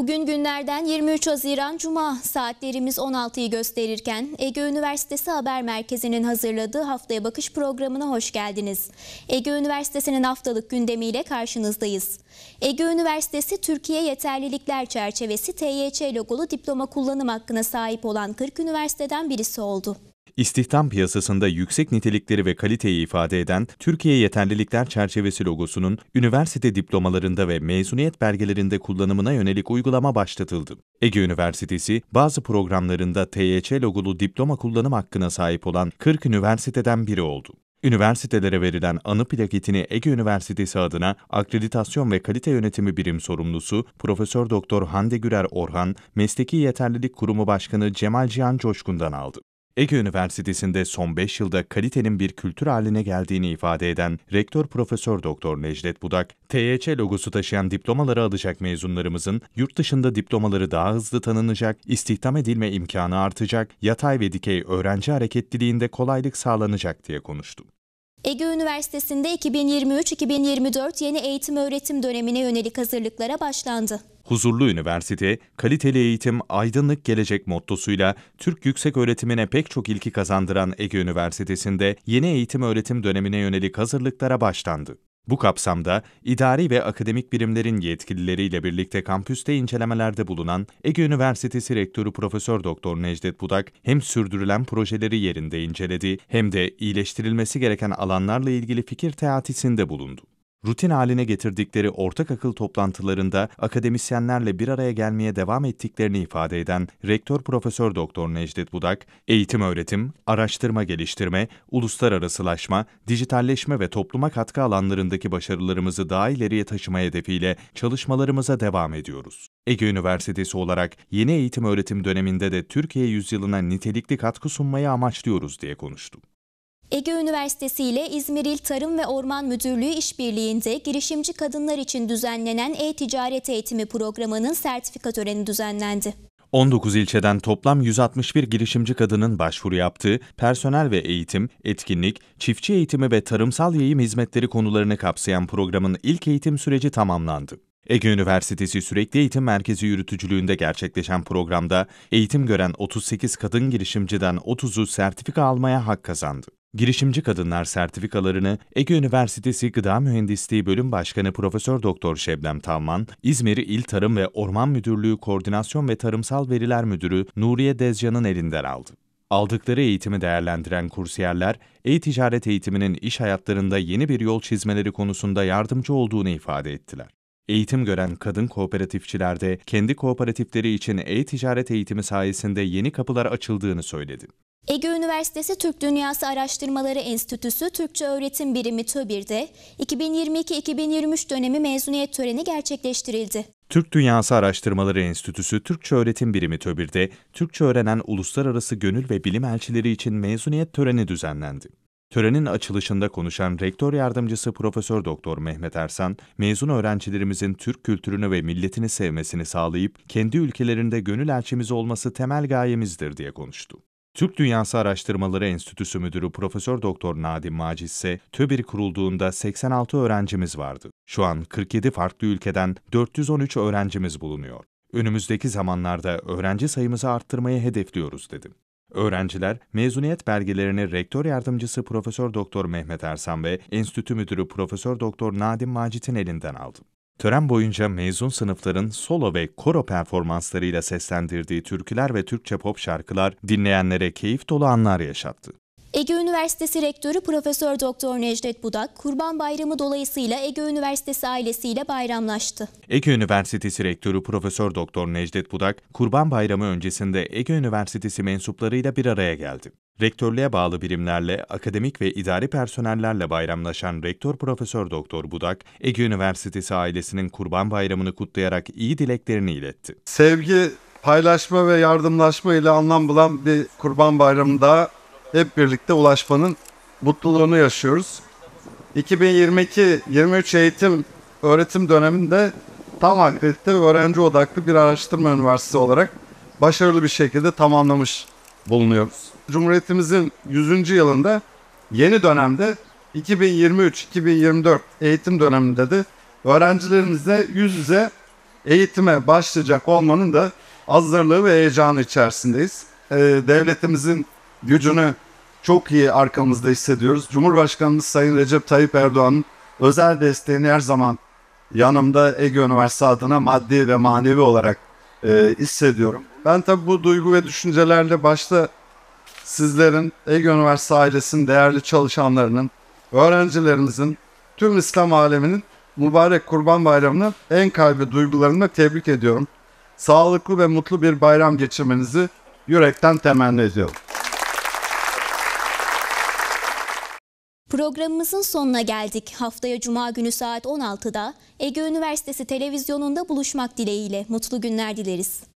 Bugün günlerden 23 Haziran Cuma saatlerimiz 16'yı gösterirken Ege Üniversitesi Haber Merkezi'nin hazırladığı Haftaya Bakış programına hoş geldiniz. Ege Üniversitesi'nin haftalık gündemiyle karşınızdayız. Ege Üniversitesi Türkiye Yeterlilikler Çerçevesi TYÇ logolu diploma kullanım hakkına sahip olan 40 üniversiteden birisi oldu. İstihdam piyasasında yüksek nitelikleri ve kaliteyi ifade eden Türkiye Yeterlilikler Çerçevesi logosunun üniversite diplomalarında ve mezuniyet belgelerinde kullanımına yönelik uygulama başlatıldı. Ege Üniversitesi, bazı programlarında TYÇ logolu diploma kullanım hakkına sahip olan 40 üniversiteden biri oldu. Üniversitelere verilen anı plaketini Ege Üniversitesi adına Akreditasyon ve Kalite Yönetimi Birim Sorumlusu Profesör Doktor Hande Gürer Orhan, Mesleki Yeterlilik Kurumu Başkanı Cemal Cihan Coşkun'dan aldı. Ege Üniversitesi'nde son 5 yılda kalitenin bir kültür haline geldiğini ifade eden Rektör Profesör Doktor Necdet Budak, THC logosu taşıyan diplomaları alacak mezunlarımızın yurt dışında diplomaları daha hızlı tanınacak, istihdam edilme imkanı artacak, yatay ve dikey öğrenci hareketliliğinde kolaylık sağlanacak diye konuştu. Ege Üniversitesi'nde 2023-2024 yeni eğitim öğretim dönemine yönelik hazırlıklara başlandı. Huzurlu Üniversite, Kaliteli Eğitim, Aydınlık Gelecek mottosuyla Türk yüksek öğretimine pek çok ilki kazandıran Ege Üniversitesi'nde yeni eğitim öğretim dönemine yönelik hazırlıklara başlandı. Bu kapsamda idari ve akademik birimlerin yetkilileriyle birlikte kampüste incelemelerde bulunan Ege Üniversitesi Rektörü Profesör Doktor Necdet Budak hem sürdürülen projeleri yerinde inceledi hem de iyileştirilmesi gereken alanlarla ilgili fikir teatisinde bulundu rutin haline getirdikleri ortak akıl toplantılarında akademisyenlerle bir araya gelmeye devam ettiklerini ifade eden Rektör Profesör Doktor Necdet Budak, eğitim öğretim, araştırma geliştirme, uluslararasılaşma, dijitalleşme ve topluma katkı alanlarındaki başarılarımızı daha ileriye taşıma hedefiyle çalışmalarımıza devam ediyoruz. Ege Üniversitesi olarak yeni eğitim öğretim döneminde de Türkiye yüzyılına nitelikli katkı sunmayı amaçlıyoruz diye konuştu. Ege Üniversitesi ile İzmir İl Tarım ve Orman Müdürlüğü işbirliğinde girişimci kadınlar için düzenlenen e-ticaret eğitimi programının sertifika töreni düzenlendi. 19 ilçeden toplam 161 girişimci kadının başvuru yaptığı personel ve eğitim, etkinlik, çiftçi eğitimi ve tarımsal yayım hizmetleri konularını kapsayan programın ilk eğitim süreci tamamlandı. Ege Üniversitesi Sürekli Eğitim Merkezi yürütücülüğünde gerçekleşen programda eğitim gören 38 kadın girişimciden 30'u sertifika almaya hak kazandı. Girişimci kadınlar sertifikalarını Ege Üniversitesi Gıda Mühendisliği Bölüm Başkanı Profesör Doktor Şebnem Talman, İzmir İl Tarım ve Orman Müdürlüğü Koordinasyon ve Tarımsal Veriler Müdürü Nuriye Dezcan'ın elinden aldı. Aldıkları eğitimi değerlendiren kursiyerler, e-ticaret eğitiminin iş hayatlarında yeni bir yol çizmeleri konusunda yardımcı olduğunu ifade ettiler. Eğitim gören kadın kooperatifçiler de kendi kooperatifleri için e-ticaret eğitimi sayesinde yeni kapılar açıldığını söyledi. Ege Üniversitesi Türk Dünyası Araştırmaları Enstitüsü Türkçe Öğretim Birimi TÖBİR'de 2022-2023 dönemi mezuniyet töreni gerçekleştirildi. Türk Dünyası Araştırmaları Enstitüsü Türkçe Öğretim Birimi TÖBİR'de Türkçe öğrenen uluslararası gönül ve bilim elçileri için mezuniyet töreni düzenlendi. Törenin açılışında konuşan Rektör Yardımcısı Profesör Doktor Mehmet Ersan, mezun öğrencilerimizin Türk kültürünü ve milletini sevmesini sağlayıp kendi ülkelerinde gönül elçimiz olması temel gayemizdir diye konuştu. Türk Dünyası Araştırmaları Enstitüsü Müdürü Profesör Doktor Nadim Macis ise TÖBİR kurulduğunda 86 öğrencimiz vardı. Şu an 47 farklı ülkeden 413 öğrencimiz bulunuyor. Önümüzdeki zamanlarda öğrenci sayımızı arttırmayı hedefliyoruz dedim. Öğrenciler mezuniyet belgelerini rektör yardımcısı Profesör Doktor Mehmet Ersan ve enstitü müdürü Profesör Doktor Nadim Macit'in elinden aldı. Tören boyunca mezun sınıfların solo ve koro performanslarıyla seslendirdiği türküler ve Türkçe pop şarkılar dinleyenlere keyif dolu anlar yaşattı. Ege Üniversitesi Rektörü Profesör Doktor Necdet Budak, Kurban Bayramı dolayısıyla Ege Üniversitesi ailesiyle bayramlaştı. Ege Üniversitesi Rektörü Profesör Doktor Necdet Budak, Kurban Bayramı öncesinde Ege Üniversitesi mensuplarıyla bir araya geldi. Rektörlüğe bağlı birimlerle, akademik ve idari personellerle bayramlaşan Rektör Profesör Doktor Budak, Ege Üniversitesi ailesinin Kurban Bayramını kutlayarak iyi dileklerini iletti. Sevgi, paylaşma ve yardımlaşma ile anlam bulan bir Kurban Bayramı daha hep birlikte ulaşmanın mutluluğunu yaşıyoruz. 2022-23 eğitim öğretim döneminde tam hakikatte öğrenci odaklı bir araştırma üniversitesi olarak başarılı bir şekilde tamamlamış bulunuyoruz. Cumhuriyetimizin 100. yılında yeni dönemde 2023-2024 eğitim döneminde de öğrencilerimizle yüz yüze eğitime başlayacak olmanın da hazırlığı ve heyecanı içerisindeyiz. Ee, devletimizin gücünü çok iyi arkamızda hissediyoruz. Cumhurbaşkanımız Sayın Recep Tayyip Erdoğan'ın özel desteğini her zaman yanımda Ege Üniversitesi adına maddi ve manevi olarak e, hissediyorum. Ben tabii bu duygu ve düşüncelerle başta sizlerin, Ege Üniversitesi ailesinin değerli çalışanlarının, öğrencilerinizin, tüm İslam aleminin mübarek Kurban Bayramı'nı en kalbi duygularımla tebrik ediyorum. Sağlıklı ve mutlu bir bayram geçirmenizi yürekten temenni ediyorum. Programımızın sonuna geldik. Haftaya Cuma günü saat 16'da Ege Üniversitesi televizyonunda buluşmak dileğiyle mutlu günler dileriz.